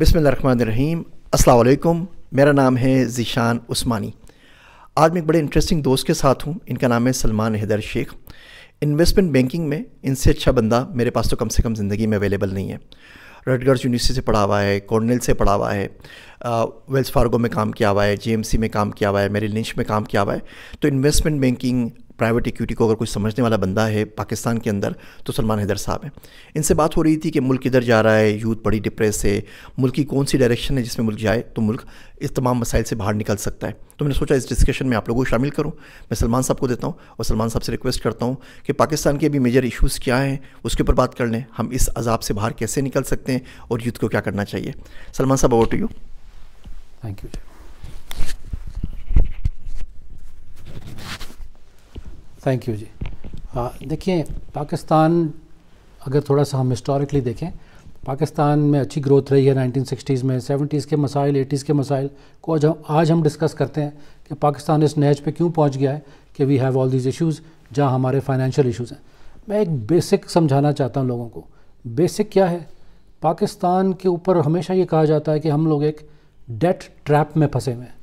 बिसमीम अस्सलाम मेरा नाम है ज़ीशान उस्मानी आज मैं एक बड़े इंटरेस्टिंग दोस्त के साथ हूँ इनका नाम है सलमान हैदर शेख इन्वेस्टमेंट बैंकिंग में इनसे अच्छा बंदा मेरे पास तो कम से कम ज़िंदगी में अवेलेबल नहीं है रेडगर्स यूनिवर्सिटी से पढ़ा हुआ है कॉर्नल से पढ़ा हुआ है वेल्स फार्गो में काम किया हुआ है जेएमसी में काम किया हुआ है मेरी लिंच में काम किया हुआ है तो इन्वेस्टमेंट बैंकिंग प्राइवेट इक्विटी को अगर कोई समझने वाला बंदा है पाकिस्तान के अंदर तो सलमान हैदर साहब हैं इनसे बात हो रही थी कि मुल्क किधर जा रहा है यूथ बड़ी डिप्रेस है मुल्क की कौन सी डायरेक्शन है जिसमें मुल्क जाए तो मुल्क इस तमाम मसाइल से बाहर निकल सकता है तो मैंने सोचा इस डिस्कशन में आप लोगों को शामिल करूँ मैं सलमान साहब को देता हूँ और सलमान साहब से रिक्वेस्ट करता हूँ कि पाकिस्तान के अभी मेजर इशूज़ क्या हैं उसके ऊपर बात कर लें हम इस अजाब से बाहर कैसे निकल सकते हैं और यूथ को क्या करना चाहिए सलमान साहब over to you thank you thank you ji देखिए पाकिस्तान अगर थोड़ा सा हम हिस्टोरिकली देखें पाकिस्तान में अच्छी ग्रोथ रही है 1960s में 70s के मसाइल 80s के मसाइल को आज हम आज हम डिस्कस करते हैं कि पाकिस्तान इस नहज पे क्यों पहुंच गया है कि we have all these issues जहां हमारे फाइनेंशियल इश्यूज़ हैं मैं एक बेसिक समझाना चाहता हूं लोगों को बेसिक क्या है पाकिस्तान के ऊपर हमेशा ये कहा जाता है कि हम लोग एक डेट ट्रैप में फंसे हुए हैं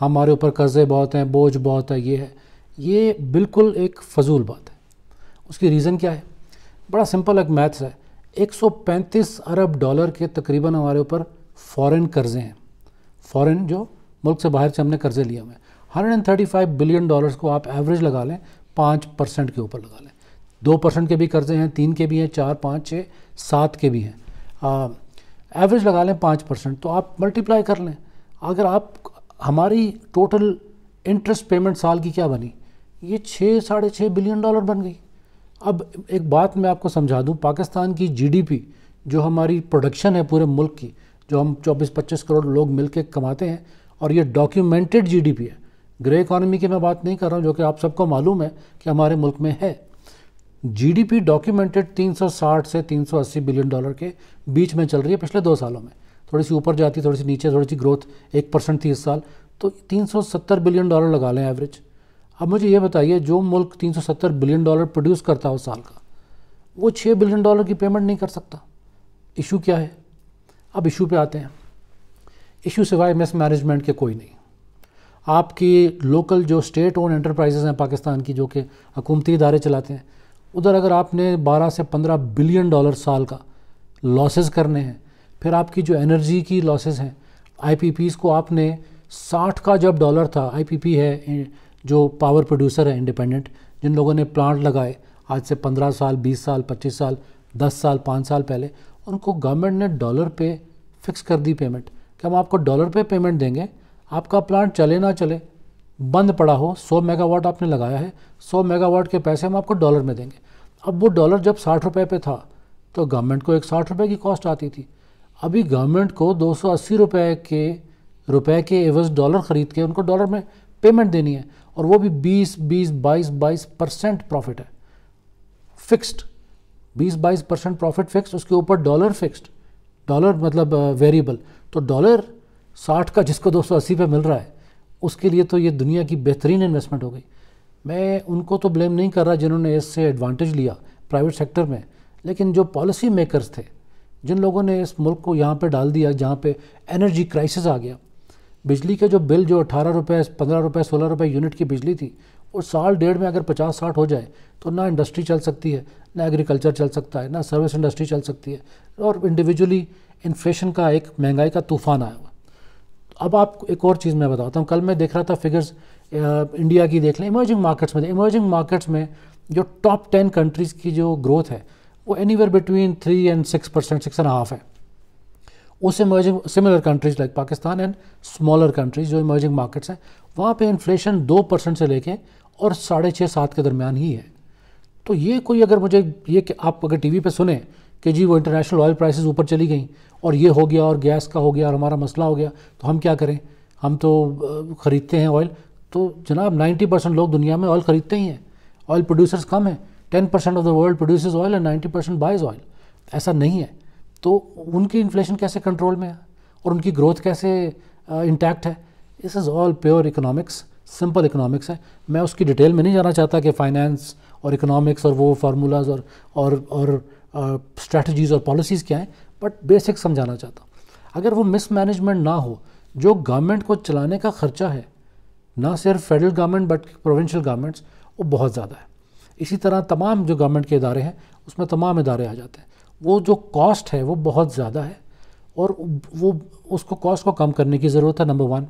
हमारे ऊपर कर्ज़े बहुत हैं बोझ बहुत है ये है ये बिल्कुल एक फजूल बात है उसकी रीज़न क्या है बड़ा सिंपल एक मैथ्स है 135 अरब डॉलर के तकरीबन हमारे ऊपर फॉरेन कर्जे हैं फॉरेन जो मुल्क से बाहर से हमने कर्जे लिए हुए हैं फाइव बिलियन डॉलर्स को आप एवरेज लगा लें पाँच परसेंट के ऊपर लगा लें दो परसेंट के भी कर्जे हैं तीन के भी हैं चार पाँच छः सात के भी हैं एवरेज लगा लें पाँच परसेंट तो आप मल्टीप्लाई कर लें अगर आप हमारी टोटल इंटरेस्ट पेमेंट साल की क्या बनी ये छः साढ़े छः बिलियन डॉलर बन गई अब एक बात मैं आपको समझा दूँ पाकिस्तान की जीडीपी जो हमारी प्रोडक्शन है पूरे मुल्क की जो हम 24-25 करोड़ लोग मिलके कमाते हैं और ये डॉक्यूमेंटेड जीडीपी है ग्रे इकॉनमी की मैं बात नहीं कर रहा हूँ जो कि आप सबको मालूम है कि हमारे मुल्क में है जीडीपी डॉक्यूमेंटेड 360 से 380 बिलियन डॉलर के बीच में चल रही है पिछले दो सालों में थोड़ी सी ऊपर जाती थोड़ी सी नीचे थोड़ी सी ग्रोथ एक परसेंट थी इस साल तो 370 बिलियन डॉलर लगा लें एवरेज अब मुझे ये बताइए जो मुल्क 370 बिलियन डॉलर प्रोड्यूस करता है उस साल का वो 6 बिलियन डॉलर की पेमेंट नहीं कर सकता इशू क्या है अब इशू पे आते हैं इशू सिवाय मिस मैनेजमेंट के कोई नहीं आपकी लोकल जो स्टेट ओन एंटरप्राइजेज़ हैं पाकिस्तान की जो कि हकूमती इदारे चलाते हैं उधर अगर आपने 12 से 15 बिलियन डॉलर साल का लॉसेस करने हैं फिर आपकी जो एनर्जी की लॉसेस हैं आईपीपीज़ को आपने 60 का जब डॉलर था आईपीपी है जो पावर प्रोड्यूसर हैं इंडिपेंडेंट जिन लोगों ने प्लांट लगाए आज से पंद्रह साल बीस साल पच्चीस साल दस साल पाँच साल पहले उनको गवर्नमेंट ने डॉलर पे फिक्स कर दी पेमेंट कि हम आपको डॉलर पे पेमेंट देंगे आपका प्लांट चले ना चले बंद पड़ा हो 100 मेगावाट आपने लगाया है 100 मेगावाट के पैसे हम आपको डॉलर में देंगे अब वो डॉलर जब साठ रुपये पे था तो गवर्नमेंट को एक साठ रुपये की कॉस्ट आती थी अभी गवर्नमेंट को दो सौ अस्सी रुपये के रुपए के एवज डॉलर ख़रीद के उनको डॉलर में पेमेंट देनी है और वो भी 20 20 22 22 परसेंट प्रॉफिट है फिक्स्ड 20 22 परसेंट प्रॉफिट फिक्स्ड उसके ऊपर डॉलर फिक्स्ड डॉलर मतलब वेरिएबल तो डॉलर 60 का जिसको 280 पे मिल रहा है उसके लिए तो ये दुनिया की बेहतरीन इन्वेस्टमेंट हो गई मैं उनको तो ब्लेम नहीं कर रहा जिन्होंने इससे एडवांटेज लिया प्राइवेट सेक्टर में लेकिन जो पॉलिसी मेकर्स थे जिन लोगों ने इस मुल्क को यहाँ पे डाल दिया जहाँ पे एनर्जी क्राइसिस आ गया बिजली के जो बिल जो अठारह रुपये पंद्रह रुपये सोलह रुपये यूनिट की बिजली थी वो साल डेढ़ में अगर पचास साठ हो जाए तो ना इंडस्ट्री चल सकती है ना एग्रीकल्चर चल सकता है ना सर्विस इंडस्ट्री चल सकती है और इंडिविजुअली इन्फ्लेशन का एक महंगाई का तूफान आया हुआ अब आप एक और चीज़ मैं बताता हूँ कल मैं देख रहा था फिगर्स इंडिया की देख लें इमर्जिंग मार्केट्स में इमर्जिंग मार्केट्स में जो टॉप टेन कंट्रीज़ की जो ग्रोथ है वो anywhere between three and six percent six and half है उस emerging similar countries like Pakistan and smaller countries जो इमर्जिंग मार्केट्स हैं वहाँ पे इन्फ्लेशन दो परसेंट से लेके और साढ़े छः सात के दरमियान ही है तो ये कोई अगर मुझे ये कि आप अगर टीवी पे सुने कि जी वो इंटरनेशनल ऑयल प्राइसेस ऊपर चली गई और ये हो गया और गैस का हो गया और हमारा मसला हो गया तो हम क्या करें हम तो ख़रीदते हैं ऑयल तो जनाब 90 परसेंट लोग दुनिया में ऑयल ख़रीदते ही हैं ऑयल प्रोड्यूसर्स कम हैं 10 percent of the world producers oil and 90 percent buys oil ऐसा नहीं है तो उनकी इन्फ्लेशन कैसे कंट्रोल में है और उनकी ग्रोथ कैसे इंटैक्ट uh, है this is all pure economics simple economics है मैं उसकी डिटेल में नहीं जाना चाहता कि फाइनेंस और इकोनॉमिक्स और वो फार्मूलाज और और और स्ट्रेटजीज़ uh, और पॉलिसीज़ क्या हैं बट बेसिक समझाना चाहता हूँ अगर वो मिसमैनेजमेंट ना हो जो गवर्नमेंट को चलाने का खर्चा है ना सिर्फ federal government but provincial governments वो बहुत ज़्यादा है इसी तरह तमाम जो गवर्नमेंट के इदारे हैं उसमें तमाम इदारे आ जाते हैं वो जो कॉस्ट है वो बहुत ज़्यादा है और वो उसको कॉस्ट को कम करने की ज़रूरत है number one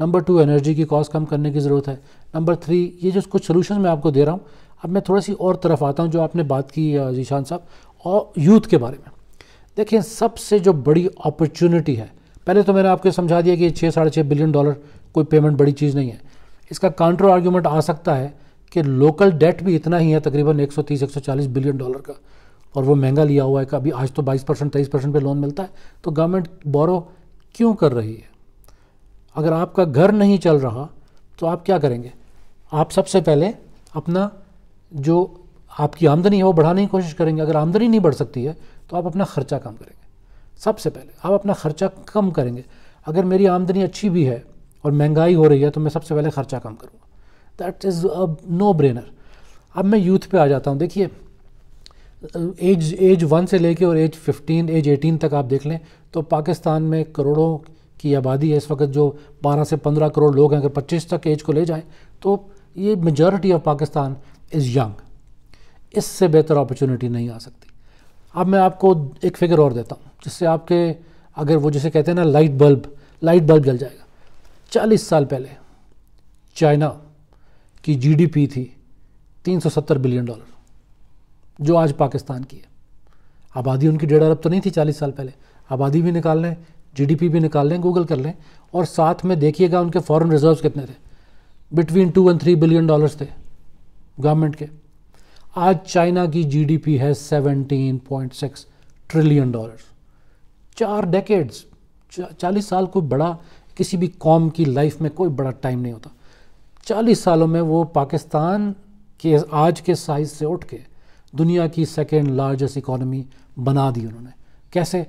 number two energy की कॉस्ट कम करने की ज़रूरत है नंबर थ्री ये जो कुछ सोल्यूशन मैं आपको दे रहा हूँ अब मैं थोड़ा सी और तरफ आता हूँ जो आपने बात की जीशान साहब और यूथ के बारे में देखिए सबसे जो बड़ी अपॉर्चुनिटी है पहले तो मैंने आपको समझा दिया कि छः साढ़े छः बिलियन डॉलर कोई पेमेंट बड़ी चीज़ नहीं है इसका काउंटर आर्ग्यूमेंट आ सकता है कि लोकल डेट भी इतना ही है तकरीबन 130-140 बिलियन डॉलर का और वो महंगा लिया हुआ है कभी आज तो 22 परसेंट तेईस परसेंट पर लोन मिलता है तो गवर्नमेंट बोरो क्यों कर रही है अगर आपका घर नहीं चल रहा तो आप क्या करेंगे आप सबसे पहले अपना जो आपकी आमदनी है वो बढ़ाने की कोशिश करेंगे अगर आमदनी नहीं बढ़ सकती है तो आप अपना खर्चा कम करेंगे सबसे पहले आप अपना खर्चा कम करेंगे अगर मेरी आमदनी अच्छी भी है और महंगाई हो रही है तो मैं सबसे पहले खर्चा कम करूँगा that is a no brainer अब मैं यूथ पे आ जाता हूँ देखिए एज एज वन से लेके और एज फिफ्टीन एज एटीन तक आप देख लें तो पाकिस्तान में करोड़ों की आबादी है इस वक्त जो बारह से पंद्रह करोड़ लोग हैं अगर पच्चीस तक एज को ले जाएं तो ये majority of Pakistan is young इससे बेहतर अपॉर्चुनिटी नहीं आ सकती अब मैं आपको एक फिगर और देता हूँ जिससे आपके अगर वो जिसे कहते हैं ना लाइट बल्ब लाइट बल्ब जल जाएगा चालीस साल पहले चाइना की जीडीपी थी 370 बिलियन डॉलर जो आज पाकिस्तान की है आबादी उनकी डेढ़ अरब तो नहीं थी चालीस साल पहले आबादी भी निकाल लें जी भी निकाल लें गूगल कर लें और साथ में देखिएगा उनके फॉरन रिजर्व कितने थे between two and three billion dollars थे गवर्नमेंट के आज चाइना की जीडीपी है 17.6 ट्रिलियन डॉलर्स चार डेकेड्स चालीस साल कोई बड़ा किसी भी कॉम की लाइफ में कोई बड़ा टाइम नहीं होता चालीस सालों में वो पाकिस्तान के आज के साइज से उठ के दुनिया की सेकेंड लार्जेस्ट इकॉनमी बना दी उन्होंने कैसे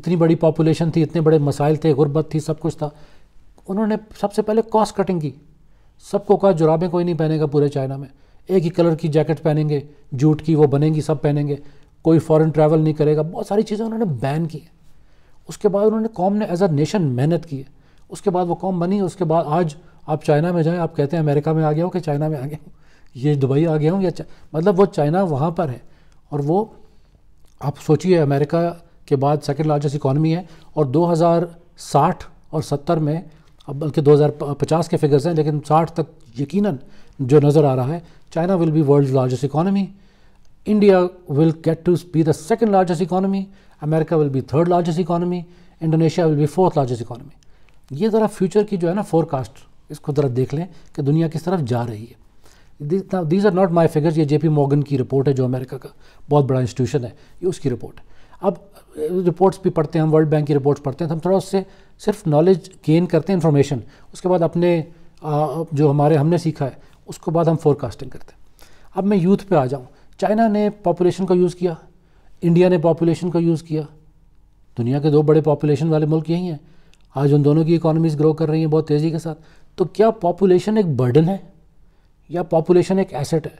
इतनी बड़ी पॉपुलेशन थी इतने बड़े मसाइल थे गुर्बत थी सब कुछ था उन्होंने सबसे पहले कॉस्ट कटिंग की सबको कहा जुराबें कोई नहीं पहनेगा पूरे चाइना में एक ही कलर की जैकेट पहनेंगे जूट की वो बनेंगी सब पहनेंगे कोई फॉरेन ट्रैवल नहीं करेगा बहुत सारी चीज़ें उन्होंने बैन की उसके बाद उन्होंने कॉम ने एज अ नेशन मेहनत की है उसके बाद वो कॉम बनी उसके बाद आज आप चाइना में जाएँ आप कहते हैं अमेरिका में आ गया हो कि चाइना में आ गया हो ये दुबई आ गया हूँ या मतलब वो चाइना वहाँ पर है और वो आप सोचिए अमेरिका के बाद सेकेंड लार्जेस्ट इकॉनमी है और 2060 और 70 में अब बल्कि 2050 के फिगर्स हैं लेकिन 60 तक यकीनन जो नज़र आ रहा है China will be world largest economy India will get to be the second largest economy America will be third largest economy Indonesia will be fourth largest economy ये ज़रा फ्यूचर की जो है ना फोरकास्ट इसको ज़रा देख लें कि दुनिया किस तरफ जा रही है these are not my figures ये जे पी मॉगन की रिपोर्ट है जो अमेरिका का बहुत बड़ा इंस्टीट्यूशन है ये उसकी रिपोर्ट है अब रिपोर्ट्स भी पढ़ते हैं हम वर्ल्ड बैंक की रिपोर्ट्स पढ़ते हैं तो हम थोड़ा उससे सिर्फ नॉलेज गेन करते हैं इन्फॉर्मेशन उसके बाद अपने आ, जो हमारे हमने सीखा है उसको बाद हम फोरकास्टिंग करते हैं अब मैं यूथ पे आ जाऊँ चाइना ने पॉपुलेशन का यूज़ किया इंडिया ने पॉपुलेशन का यूज़ किया दुनिया के दो बड़े पॉपुलेशन वाले मुल्क यही हैं आज उन दोनों की इकोनॉमीज़ ग्रो कर रही हैं बहुत तेज़ी के साथ तो क्या पॉपुलेशन एक बर्डन है या पॉपुलेशन एक एसेट है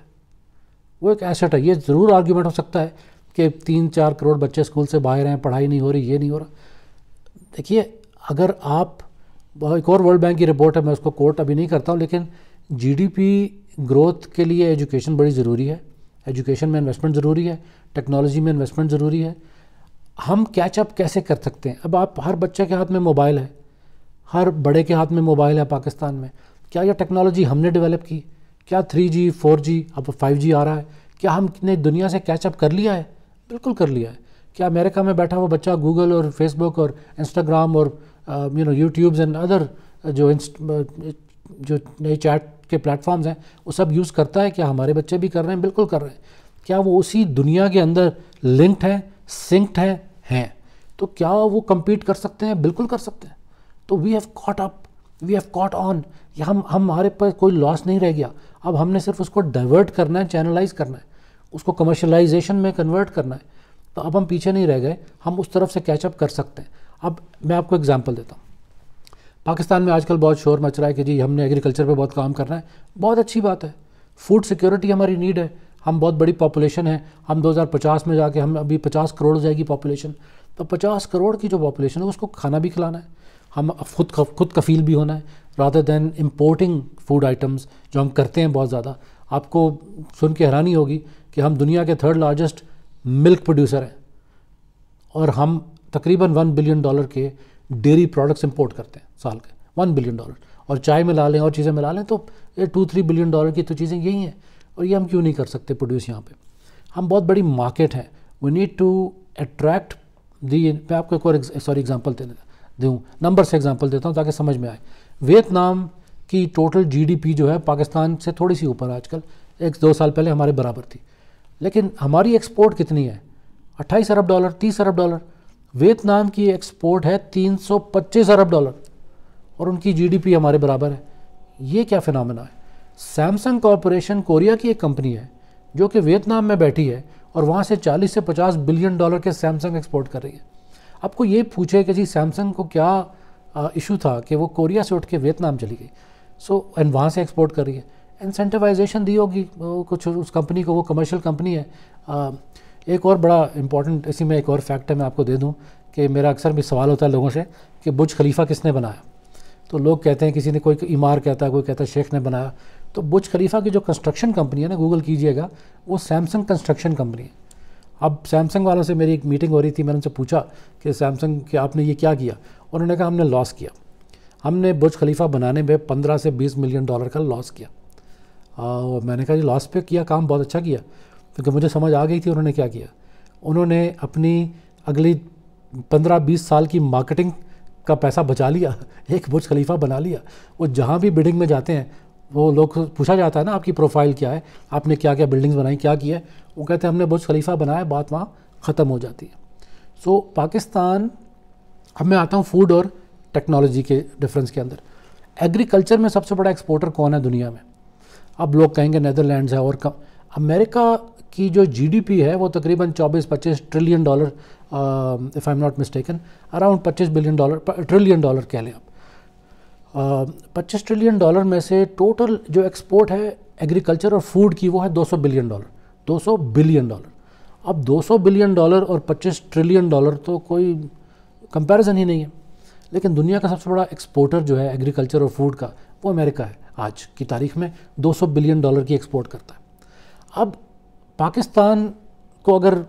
वो एक एसेट है ये ज़रूर आर्ग्यूमेंट हो सकता है कि तीन चार करोड़ बच्चे स्कूल से बाहर हैं पढ़ाई नहीं हो रही ये नहीं हो रहा देखिए अगर आप एक और वर्ल्ड बैंक की रिपोर्ट है मैं उसको कोर्ट अभी नहीं करता हूँ लेकिन जीडीपी ग्रोथ के लिए एजुकेशन बड़ी ज़रूरी है एजुकेशन में इन्वेस्टमेंट ज़रूरी है टेक्नोलॉजी में इन्वेस्टमेंट ज़रूरी है हम कैचअप कैसे कर सकते हैं अब आप हर बच्चे के हाथ में मोबाइल है हर बड़े के हाथ में मोबाइल है पाकिस्तान में क्या यह टेक्नोलॉजी हमने डेवलप की क्या थ्री जी फोर जी अब फाइव जी आ रहा है क्या हमने दुनिया से कैचअप कर लिया है बिल्कुल कर लिया है क्या अमेरिका में बैठा हुआ बच्चा गूगल और फेसबुक और इंस्टाग्राम और you know YouTubes and other जो uh, जो नई चैट के प्लेटफॉर्म्स हैं वो सब यूज़ करता है क्या हमारे बच्चे भी कर रहे हैं बिल्कुल कर रहे हैं क्या वो उसी दुनिया के अंदर लिंक्ड हैं सिंक्ड हैं हैं तो क्या वो कम्पीट कर सकते हैं बिल्कुल कर सकते हैं तो we have caught up we have caught on हम हम हमारे पास कोई लॉस नहीं रह गया अब हमने सिर्फ उसको डाइवर्ट करना है चैनलाइज करना है उसको कमर्शलाइजेशन में कन्वर्ट करना है तो अब हम पीछे नहीं रह गए हम उस तरफ से कैचअप कर सकते हैं अब मैं आपको एग्जाम्पल देता हूँ पाकिस्तान में आजकल बहुत शोर मच रहा है कि जी हमने एग्रीकल्चर पे बहुत काम करना है बहुत अच्छी बात है फूड सिक्योरिटी हमारी नीड है हम बहुत बड़ी पॉपुलेशन है हम 2050 में जाके हम अभी 50 करोड़ हो जाएगी पॉपुलेशन तो 50 करोड़ की जो पॉपुलेशन है उसको खाना भी खिलाना है हम खुद खुद कफील भी होना है rather than importing food items जो हम करते हैं बहुत ज़्यादा आपको सुन के हैरानी होगी कि हम दुनिया के थर्ड लार्जेस्ट मिल्क प्रोड्यूसर हैं और हम तकरीबन वन बिलियन डॉलर के डेयरी प्रोडक्ट्स इंपोर्ट करते हैं साल के वन बिलियन डॉलर और चाय मिला लें और चीज़ें मिला लें तो ये टू थ्री बिलियन डॉलर की तो चीज़ें यही हैं और ये हम क्यों नहीं कर सकते प्रोड्यूस यहाँ पे हम बहुत बड़ी मार्केट हैं we need to attract the मैं आपको एक और सॉरी एग्जाम्पल दे देता दूँ नंबर से एग्जाम्पल देता हूँ ताकि समझ में आए वियतनाम की टोटल जीडीपी जो है पाकिस्तान से थोड़ी सी ऊपर आजकल एक दो साल पहले हमारे बराबर थी लेकिन हमारी एक्सपोर्ट कितनी है 28 अरब डॉलर 30 अरब डॉलर वियतनाम की एक्सपोर्ट है 325 अरब डॉलर और उनकी जीडीपी हमारे बराबर है ये क्या फिनमिना है सैमसंग कॉरपोरेशन कोरिया की एक कंपनी है जो कि वियतनाम में बैठी है और वहाँ से चालीस से पचास बिलियन डॉलर के सैमसंग एक्सपोर्ट कर रही है आपको ये पूछे कि जी सैमसंग को क्या इशू था कि वो कोरिया से उठ के वियतनाम चली गई सो एंड वहाँ से एक्सपोर्ट कर रही है इंसेंटिवाइजेशन दी होगी कुछ उस कंपनी को वो कमर्शियल कंपनी है आ, एक और बड़ा इंपॉर्टेंट इसी में एक और फैक्ट है मैं आपको दे दूँ कि मेरा अक्सर भी सवाल होता है लोगों से कि बुज खलीफा किसने बनाया तो लोग कहते हैं किसी ने कोई इमार कहता है कोई कहता है शेख ने बनाया तो बुज खलीफा की जो कंस्ट्रक्शन कंपनी है ना गूगल कीजिएगा वो सैमसंग कंस्ट्रक्शन कंपनी है अब सैमसंग वालों से मेरी एक मीटिंग हो रही थी मैंने उनसे पूछा कि सैमसंग के आपने ये क्या किया उन्होंने कहा हमने लॉस किया हमने बुज खलीफा बनाने में पंद्रह से बीस मिलियन डॉलर का लॉस किया और मैंने कहा जी लॉस पे किया काम बहुत अच्छा किया क्योंकि मुझे समझ आ गई थी उन्होंने क्या किया उन्होंने अपनी अगली पंद्रह बीस साल की मार्केटिंग का पैसा बचा लिया एक बुर्ज खलीफा बना लिया वो जहाँ भी बिल्डिंग में जाते हैं वो लोग पूछा जाता है ना आपकी प्रोफाइल क्या है आपने क्या क्या बिल्डिंग्स बनाई क्या किया है वो कहते हैं हमने बहुत खलीफा बनाया बात वहाँ ख़त्म हो जाती है सो so, पाकिस्तान अब मैं आता हूँ फूड और टेक्नोलॉजी के डिफरेंस के अंदर एग्रीकल्चर में सबसे बड़ा एक्सपोर्टर कौन है दुनिया में अब लोग कहेंगे नैदरलैंड है और कम अमेरिका की जो जीडीपी है वो तकरीबन 24-25 trillion dollar if I am not mistaken around 25 billion dollar trillion dollar कह लें आप पच्चीस ट्रिलियन डॉलर में से टोटल जो एक्सपोर्ट है एग्रीकल्चर और फूड की वो है 200 बिलियन डॉलर 200 बिलियन डॉलर अब 200 बिलियन डॉलर और 25 ट्रिलियन डॉलर तो कोई कंपैरिजन ही नहीं है लेकिन दुनिया का सबसे बड़ा एक्सपोर्टर जो है एग्रीकल्चर और फूड का वो अमेरिका है आज की तारीख में 200 बिलियन डॉलर की एक्सपोर्ट करता है अब पाकिस्तान को अगर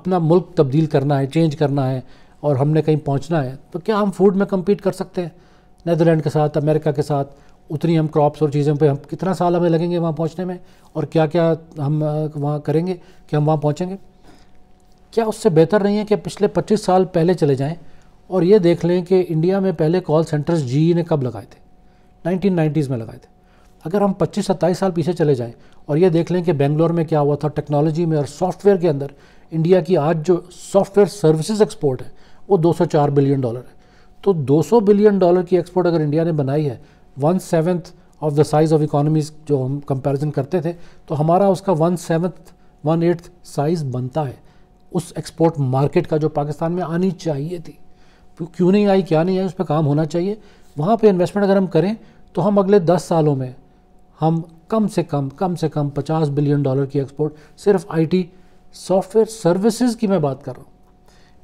अपना मुल्क तब्दील करना है चेंज करना है और हमने कहीं पहुंचना है तो क्या हम फूड में कम्पीट कर सकते हैं नैदरलैंड के साथ अमेरिका के साथ उतनी हम क्रॉप्स और चीज़ों पे हम कितना साल हमें लगेंगे वहाँ पहुँचने में और क्या क्या हम वहाँ करेंगे कि हम वहाँ पहुँचेंगे क्या उससे बेहतर नहीं है कि पिछले 25 साल पहले चले जाएं और ये देख लें कि इंडिया में पहले कॉल सेंटर्स जी ने कब लगाए थे नाइनटीन में लगाए थे अगर हम पच्चीस सत्ताईस साल पीछे चले जाएँ और ये देख लें कि बेंगलोर में क्या हुआ था टेक्नोलॉजी में और सॉफ्टवेयर के अंदर इंडिया की आज जो सॉफ्टवेयर सर्विसेज एक्सपोर्ट है वो दो बिलियन डॉलर है तो 200 बिलियन डॉलर की एक्सपोर्ट अगर इंडिया ने बनाई है one seventh of the size of economies जो हम कंपैरिजन करते थे तो हमारा उसका one seventh one eighth size बनता है उस एक्सपोर्ट मार्केट का जो पाकिस्तान में आनी चाहिए थी क्यों नहीं आई क्या नहीं आई उस पर काम होना चाहिए वहाँ पर इन्वेस्टमेंट अगर हम करें तो हम अगले दस सालों में हम कम से कम कम से कम पचास बिलियन डॉलर की एक्सपोर्ट सिर्फ आईटी सॉफ्टवेयर सर्विसेज की मैं बात कर रहा हूँ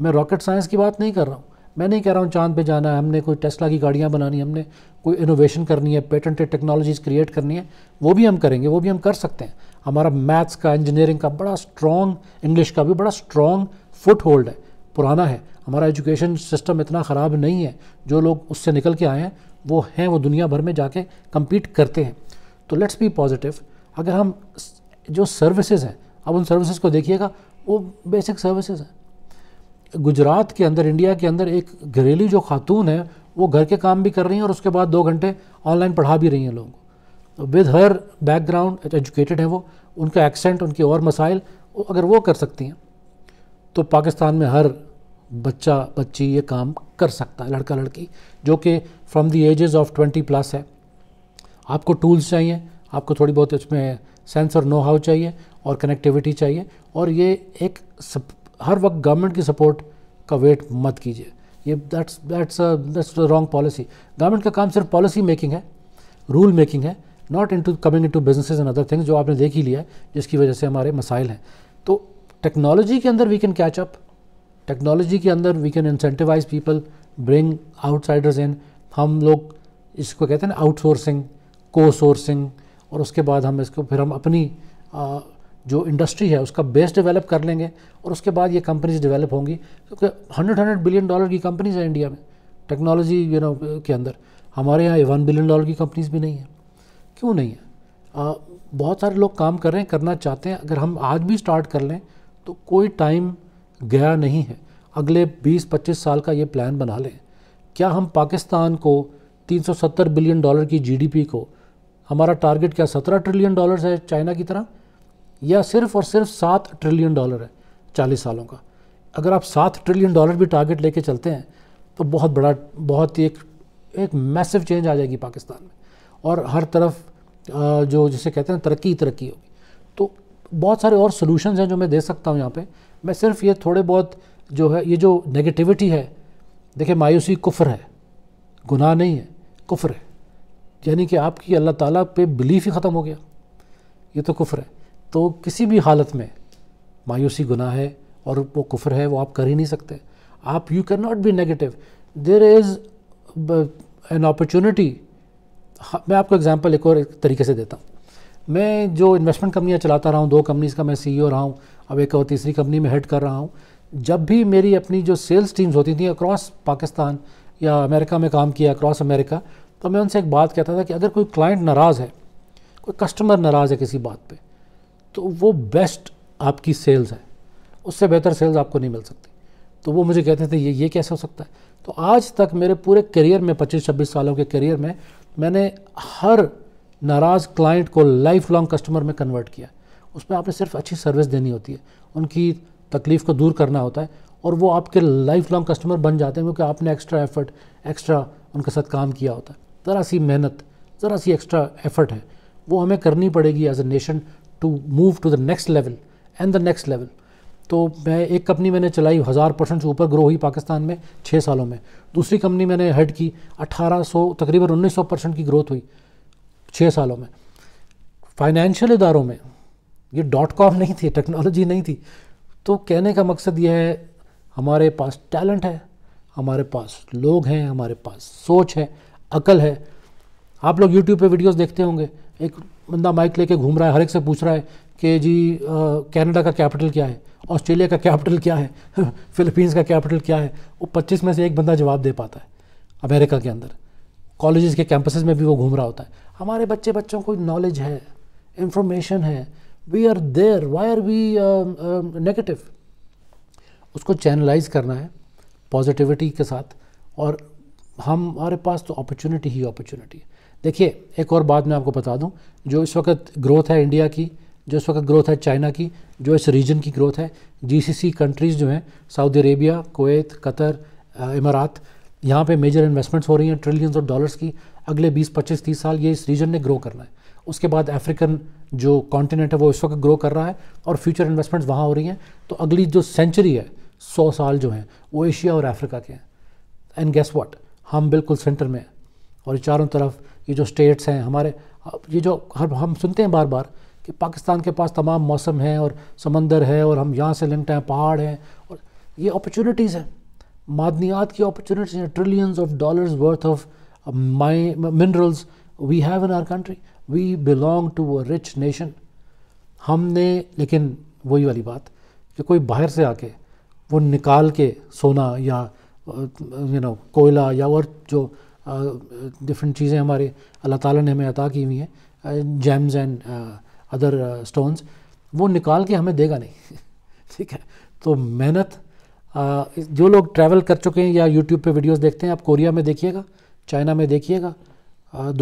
मैं रॉकेट साइंस की बात नहीं कर रहा हूँ मैं नहीं कह रहा हूँ चांद पे जाना है हमने कोई टेस्ला की गाड़ियाँ बनानी हमने कोई इनोवेशन करनी है पेटेंटेड टेक्नोलॉजीज़ क्रिएट करनी है वो भी हम करेंगे वो भी हम कर सकते हैं हमारा मैथ्स का इंजीनियरिंग का बड़ा स्ट्रॉन्ग इंग्लिश का भी बड़ा स्ट्रॉन्ग फुट होल्ड है पुराना है हमारा एजुकेशन सिस्टम इतना ख़राब नहीं है जो लोग उससे निकल के आए हैं वो हैं वो दुनिया भर में जाके कम्पीट करते हैं तो लेट्स बी पॉजिटिव अगर हम जो सर्विसेज हैं अब उन सर्विसेज को देखिएगा वो बेसिक सर्विसेज हैं गुजरात के अंदर इंडिया के अंदर एक घरेलू जो खातून है वो घर के काम भी कर रही हैं और उसके बाद दो घंटे ऑनलाइन पढ़ा भी रही हैं लोगों को विद हर बैकग्राउंड एजुकेटेड है वो उनका एक्सेंट उनके और मसाइल अगर वो कर सकती हैं तो पाकिस्तान में हर बच्चा बच्ची ये काम कर सकता है लड़का लड़की जो कि from the ages of twenty plus है आपको टूल्स चाहिए आपको थोड़ी बहुत उसमें सेंस और नो हाउ चाहिए और कनेक्टिविटी चाहिए और ये एक हर वक्त गवर्नमेंट की सपोर्ट का वेट मत कीजिए ये that's that's that's wrong policy government का काम सिर्फ पॉलिसी मेकिंग है रूल मेकिंग है not into coming into businesses and other things जो आपने देख ही लिया है जिसकी वजह से हमारे मसाइल हैं तो टेक्नोलॉजी के अंदर we can catch up technology के अंदर we can incentivise people bring outsiders in हम लोग इसको कहते हैं ना आउटसोर्सिंग को सोर्सिंग और उसके बाद हम इसको फिर हम अपनी जो इंडस्ट्री है उसका बेस डेवलप कर लेंगे और उसके बाद ये कंपनीज डेवलप होंगी क्योंकि हंड्रेड हंड्रेड बिलियन डॉलर की कंपनीज हैं इंडिया में टेक्नोलॉजी यू नो के अंदर हमारे यहाँ वन बिलियन डॉलर की कंपनीज भी नहीं है क्यों नहीं है आ, बहुत सारे लोग काम कर रहे हैं करना चाहते हैं अगर हम आज भी स्टार्ट कर लें तो कोई टाइम गया नहीं है अगले 20-25 साल का ये प्लान बना लें क्या हम पाकिस्तान को 370 बिलियन डॉलर की जीडीपी को हमारा टारगेट क्या 17 ट्रिलियन डॉलर्स है चाइना की तरह यह सिर्फ और सिर्फ सात ट्रिलियन डॉलर है चालीस सालों का अगर आप सात ट्रिलियन डॉलर भी टारगेट लेके चलते हैं तो बहुत बड़ा बहुत ही एक एक मैसिव चेंज आ जाएगी पाकिस्तान में और हर तरफ जो जिसे कहते हैं तरक्की तरक्की होगी तो बहुत सारे और सोल्यूशन हैं जो मैं दे सकता हूँ यहाँ पर मैं सिर्फ ये थोड़े बहुत जो है ये जो नेगेटिविटी है देखिए मायूसी कुफर है गुनाह नहीं है कुफर है यानी कि आपकी अल्लाह ताला पे बिलीफ ही ख़त्म हो गया ये तो कुफर है तो किसी भी हालत में मायूसी गुनाह है और वो कुफर है वो आप कर ही नहीं सकते आप you can not be negative there is an opportunity मैं आपको एग्जांपल एक और एक तरीके से देता हूँ मैं जो इन्वेस्टमेंट कंपनियाँ चलाता रहा हूँ दो कंपनीज़ का मैं सीईओ e रहा हूँ अब एक और तीसरी कंपनी में हेड कर रहा हूँ जब भी मेरी अपनी जो सेल्स टीम्स होती थी अक्रॉस पाकिस्तान या अमेरिका में काम किया अक्रॉस अमेरिका तो मैं उनसे एक बात कहता था कि अगर कोई क्लाइंट नाराज़ है कोई कस्टमर नाराज़ है किसी बात पर तो वो बेस्ट आपकी सेल्स है उससे बेहतर सेल्स आपको नहीं मिल सकती तो वो मुझे कहते थे ये ये कैसे हो सकता है तो आज तक मेरे पूरे करियर में पच्चीस छब्बीस सालों के करियर में मैंने हर नाराज़ क्लाइंट को लाइफ लॉन्ग कस्टमर में कन्वर्ट किया उसमें आपने सिर्फ अच्छी सर्विस देनी होती है उनकी तकलीफ़ को दूर करना होता है और वो आपके लाइफ लॉन्ग कस्टमर बन जाते हैं क्योंकि आपने एक्स्ट्रा एफर्ट एक्स्ट्रा उनके साथ काम किया होता है ज़रा सी मेहनत ज़रा सी एक्स्ट्रा एफर्ट है वो हमें करनी पड़ेगी as a nation to move to the next level and the next level तो मैं एक कंपनी मैंने चलाई हज़ार परसेंट से ऊपर ग्रो हुई पाकिस्तान में छः सालों में दूसरी कंपनी मैंने हेड की सौ तकरीबन उन्नीस सौ परसेंट की ग्रोथ हुई छः सालों में फाइनेंशियल इदारों में ये डॉट कॉम नहीं थी टेक्नोलॉजी नहीं थी तो कहने का मकसद यह है हमारे पास टैलेंट है हमारे पास लोग हैं हमारे पास सोच है अकल है आप लोग यूट्यूब पे वीडियोस देखते होंगे एक बंदा माइक लेके घूम रहा है हर एक से पूछ रहा है कि जी कनाडा का कैपिटल क्या है ऑस्ट्रेलिया का कैपिटल क्या है फिलीपींस का कैपिटल क्या है वो 25 में से एक बंदा जवाब दे पाता है अमेरिका के अंदर कॉलेजेस के कैंपसेस में भी वो घूम रहा होता है हमारे बच्चे बच्चों को नॉलेज है इंफॉर्मेशन है we are there why are we negative उसको चैनलाइज करना है पॉजिटिविटी के साथ और हम हमारे पास तो अपॉर्चुनिटी ही अपॉर्चुनिटी है देखिए एक और बात मैं आपको बता दूं जो इस वक्त ग्रोथ है इंडिया की जो इस वक्त ग्रोथ है चाइना की जो इस रीजन की ग्रोथ है जीसीसी कंट्रीज़ जो हैं सऊदी अरेबिया कोवैत कतर इमारात यहाँ पे मेजर इन्वेस्टमेंट्स हो रही हैं ट्रिलियंस ऑफ डॉलर्स की अगले 20-25 30 साल ये इस रीजन ने ग्रो करना है उसके बाद अफ्रीकन जो कॉन्टिनेंट है वो इस वक्त ग्रो कर रहा है और फ्यूचर इन्वेस्टमेंट्स वहाँ हो रही हैं तो अगली जो सेंचुरी है सौ साल जो हैं वो एशिया और अफ्रीका के हैं एंड गेस वॉट हम बिल्कुल सेंटर में हैं और चारों तरफ ये जो स्टेट्स हैं हमारे ये जो हर हम सुनते हैं बार बार कि पाकिस्तान के पास तमाम मौसम है और समंदर है और हम यहाँ से लिंक्ट हैं पहाड़ हैं और ये अपॉर्चुनिटीज़ हैं मादनियात की अपॉर्चुनिटीज़ हैं trillions of dollars worth of my minerals we have in our country we belong to a rich nation हमने लेकिन वही वाली बात कि कोई बाहर से आके वो निकाल के सोना या यू uh, नो कोयला या और जो डिफरेंट चीज़ें हमारे अल्लाह ताला ने हमें अता की हुई हैं जैम्स एंड अदर स्टोन्स वो निकाल के हमें देगा नहीं ठीक है तो मेहनत जो लोग ट्रैवल कर चुके हैं या यूट्यूब पे वीडियोस देखते हैं आप कोरिया में देखिएगा चाइना में देखिएगा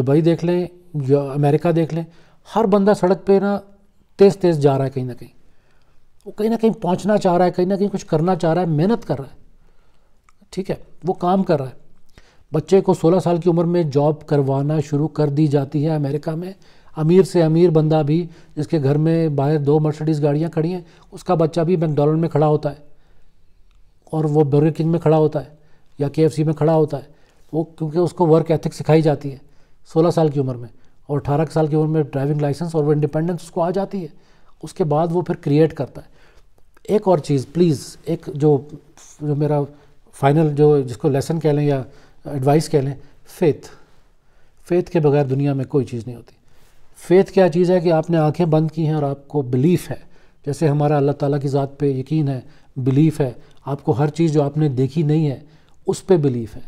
दुबई देख लें या अमेरिका देख लें हर बंदा सड़क पे ना तेज़ तेज़ जा रहा है कहीं ना कहीं वो कहीं ना कहीं पहुंचना चाह रहा है कहीं ना कहीं कुछ करना चाह रहा है मेहनत कर रहा है ठीक है वो काम कर रहा है बच्चे को 16 साल की उम्र में जॉब करवाना शुरू कर दी जाती है अमेरिका में अमीर से अमीर बंदा भी जिसके घर में बाहर दो मर्सिडीज़ गाड़ियाँ खड़ी हैं उसका बच्चा भी मैकडोनल्ड में खड़ा होता है और वो बर्गर किंग में खड़ा होता है या के में खड़ा होता है वो क्योंकि उसको वर्क एथिक सिखाई जाती है सोलह साल की उम्र में और अठारह साल की उम्र में ड्राइविंग लाइसेंस और वो इंडिपेंडेंस उसको आ जाती है उसके बाद वो फिर क्रिएट करता है एक और चीज़ प्लीज़ एक जो जो मेरा फाइनल जो जिसको लेसन कह लें या एडवाइस कह लें फेथ फेथ के बगैर दुनिया में कोई चीज़ नहीं होती फेथ क्या चीज़ है कि आपने आंखें बंद की हैं और आपको बिलीफ़ है जैसे हमारा अल्लाह ताला की ज़ात पे यकीन है बिलीफ़ है आपको हर चीज़ जो आपने देखी नहीं है उस पर बिलीफ़ है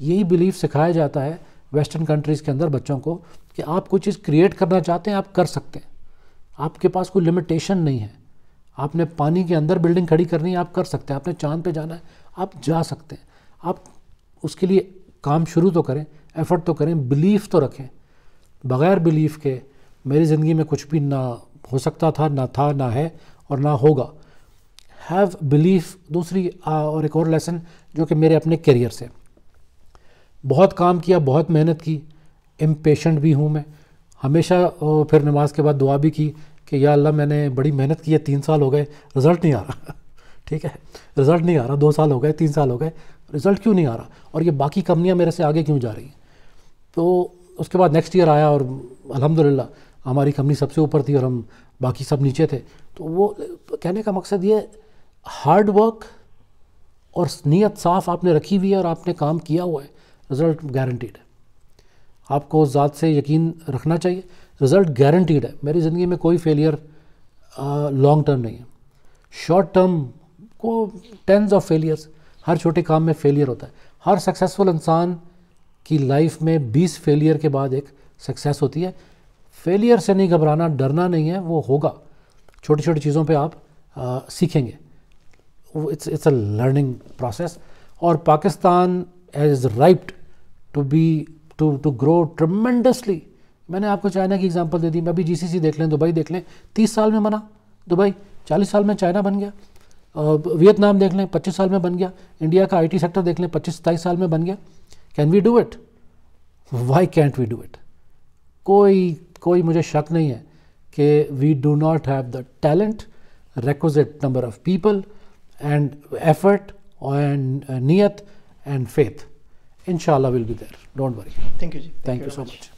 यही बिलीफ सिखाया जाता है वेस्टर्न कंट्रीज़ के अंदर बच्चों को कि आप कोई चीज़ क्रिएट करना चाहते हैं आप कर सकते हैं आपके पास कोई लिमिटेशन नहीं है आपने पानी के अंदर बिल्डिंग खड़ी करनी है आप कर सकते हैं आपने चांद पे जाना है आप जा सकते हैं आप उसके लिए काम शुरू तो करें एफर्ट तो करें बिलीफ तो रखें बग़ैर बिलीफ के मेरी ज़िंदगी में कुछ भी ना हो सकता था ना था ना है और ना होगा हैव बिलीफ दूसरी और एक और लेसन जो कि मेरे अपने करियर से बहुत काम किया बहुत मेहनत की इम्पेशेंट भी हूँ मैं हमेशा फिर नमाज के बाद दुआ भी की कि या अल्लाह मैंने बड़ी मेहनत की है तीन साल हो गए रिज़ल्ट नहीं आ रहा ठीक है रिज़ल्ट नहीं आ रहा दो साल हो गए तीन साल हो गए रिज़ल्ट क्यों नहीं आ रहा और ये बाकी कंपनियाँ मेरे से आगे क्यों जा रही हैं तो उसके बाद नेक्स्ट ईयर आया और अलहमदिल्ला हमारी कंपनी सबसे ऊपर थी और हम बाकी सब नीचे थे तो वो तो कहने का मकसद ये हार्ड वर्क और नीयत साफ़ आपने रखी हुई है और आपने काम किया हुआ है रिज़ल्ट गारंटीड है आपको उस ज़ात से यकीन रखना चाहिए रिज़ल्ट गारंटीड है मेरी ज़िंदगी में कोई फेलियर लॉन्ग टर्म नहीं है शॉर्ट टर्म को टेंस ऑफ फेलियर्स हर छोटे काम में फेलियर होता है हर सक्सेसफुल इंसान की लाइफ में 20 फेलियर के बाद एक सक्सेस होती है फेलियर से नहीं घबराना डरना नहीं है वो होगा छोटी छोटी चीज़ों पे आप आ, सीखेंगे it's it's a learning process और Pakistan as right to be to to grow tremendously मैंने आपको चाइना की एग्जांपल दे दी मैं अभी जीसीसी देख लें दुबई देख लें तीस साल में बना दुबई चालीस साल में चाइना बन गया वियतनाम देख लें पच्चीस साल में बन गया इंडिया का आई सेक्टर देख लें पच्चीस सत्ताईस साल में बन गया can we do it why can't we do it कोई कोई मुझे शक नहीं है कि we do not have the talent requisite number of people and effort and नीयत एंड फेथ इन शाह will be there don't worry thank you ji thank you so much